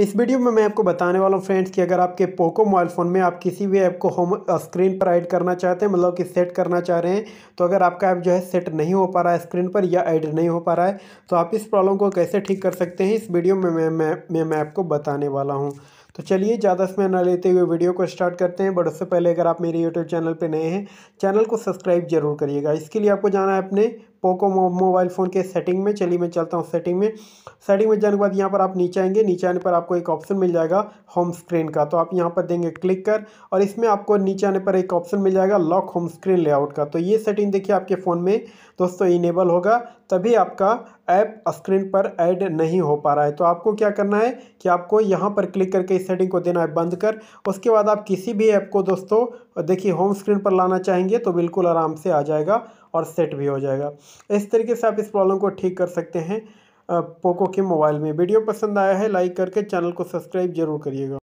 इस वीडियो में मैं आपको बताने वाला हूँ फ्रेंड्स कि अगर आपके पोको मोबाइल फ़ोन में आप किसी भी ऐप को होम स्क्रीन पर ऐड करना चाहते हैं मतलब कि सेट करना चाह रहे हैं तो अगर आपका ऐप जो है सेट नहीं हो पा रहा है स्क्रीन पर या ऐड नहीं हो पा रहा है तो आप इस प्रॉब्लम को कैसे ठीक कर सकते हैं इस वीडियो में मैं मैं मैं, मैं आपको बताने वाला हूँ तो चलिए ज़्यादा समय न लेते हुए वीडियो को स्टार्ट करते हैं बट उससे पहले अगर आप मेरे यूट्यूब चैनल पर नए हैं चैनल को सब्सक्राइब जरूर करिएगा इसके लिए आपको जाना है अपने पोको मोबाइल फ़ोन के सेटिंग में चलिए मैं चलता हूँ सेटिंग में सेटिंग में जाने के बाद यहाँ पर आप नीचे आएंगे नीचे आने पर आपको एक ऑप्शन मिल जाएगा होम स्क्रीन का तो आप यहाँ पर देंगे क्लिक कर और इसमें आपको नीचे आने पर एक ऑप्शन मिल जाएगा लॉक होम स्क्रीन लेआउट का तो ये सेटिंग देखिए आपके फ़ोन में दोस्तों इनेबल होगा तभी आपका ऐप स्क्रीन पर ऐड नहीं हो पा रहा है तो आपको क्या करना है कि आपको यहाँ पर क्लिक करके इस सेटिंग को देना है बंद कर उसके बाद आप किसी भी ऐप को दोस्तों और देखिए होम स्क्रीन पर लाना चाहेंगे तो बिल्कुल आराम से आ जाएगा और सेट भी हो जाएगा इस तरीके से आप इस प्रॉब्लम को ठीक कर सकते हैं पोको के मोबाइल में वीडियो पसंद आया है लाइक करके चैनल को सब्सक्राइब जरूर करिएगा